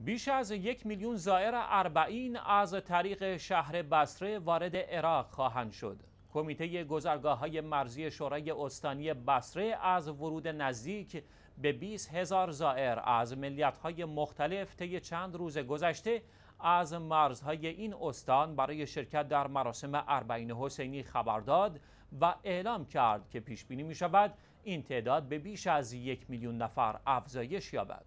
بیش از یک میلیون زائر اربعین از طریق شهر بسره وارد عراق خواهند شد. کمیته گذرگاه های مرزی شورای استانی بسره از ورود نزدیک به 20 هزار زائر از ملیت های مختلف طی چند روز گذشته از مرزهای این استان برای شرکت در مراسم اربعین حسینی خبر داد و اعلام کرد که پیش بینی می شود این تعداد به بیش از یک میلیون نفر افزایش یابد.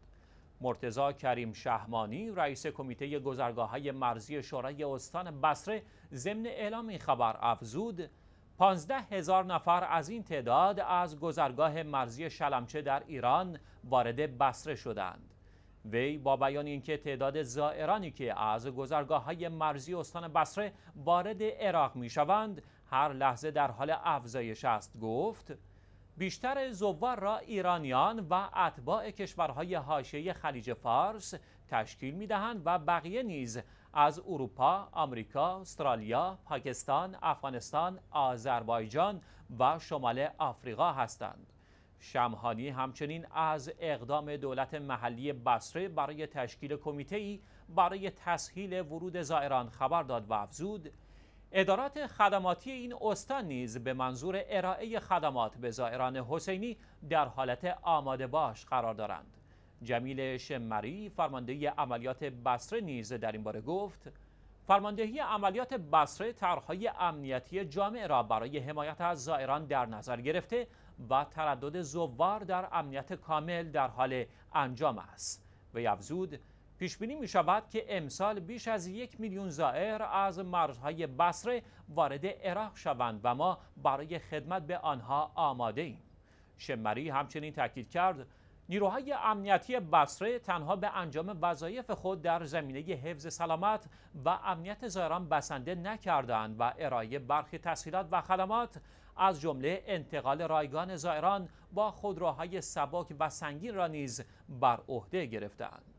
مرتزا کریم شهمانی رئیس کمیته گذرگاه مرزی شورای استان بسره ضمن اعلام این خبر افزود پانزده هزار نفر از این تعداد از گذرگاه مرزی شلمچه در ایران وارد بسره شدند. وی با بیان اینکه تعداد زائرانی که از گذرگاه های مرزی استان بسره وارد عراق می شوند هر لحظه در حال افزایش است گفت بیشتر زوار را ایرانیان و اتباع کشورهای حاشیه خلیج فارس تشکیل می دهند و بقیه نیز از اروپا، آمریکا، استرالیا، پاکستان، افغانستان، آذربایجان و شمال آفریقا هستند. شمهانی همچنین از اقدام دولت محلی بصره برای تشکیل کمیته‌ای برای تسهیل ورود زائران خبر داد و افزود ادارات خدماتی این استان نیز به منظور ارائه خدمات به زائران حسینی در حالت آماده باش قرار دارند. جمیل شمری فرماندهی عملیات بسره نیز در این باره گفت فرماندهی عملیات بسره طرحهای امنیتی جامع را برای حمایت از زائران در نظر گرفته و تردد زوار در امنیت کامل در حال انجام است. و افزود پیش بینی می شود که امسال بیش از یک میلیون زائر از مرزهای بصره وارد عراق شوند و ما برای خدمت به آنها آماده ایم. شمری همچنین تاکید کرد نیروهای امنیتی بصره تنها به انجام وظایف خود در زمینه حفظ سلامت و امنیت زائران بسنده نکردند و ارائه برخی تسهیلات و خدمات از جمله انتقال رایگان زائران با خودروهای سبک و سنگین را نیز بر عهده گرفتند.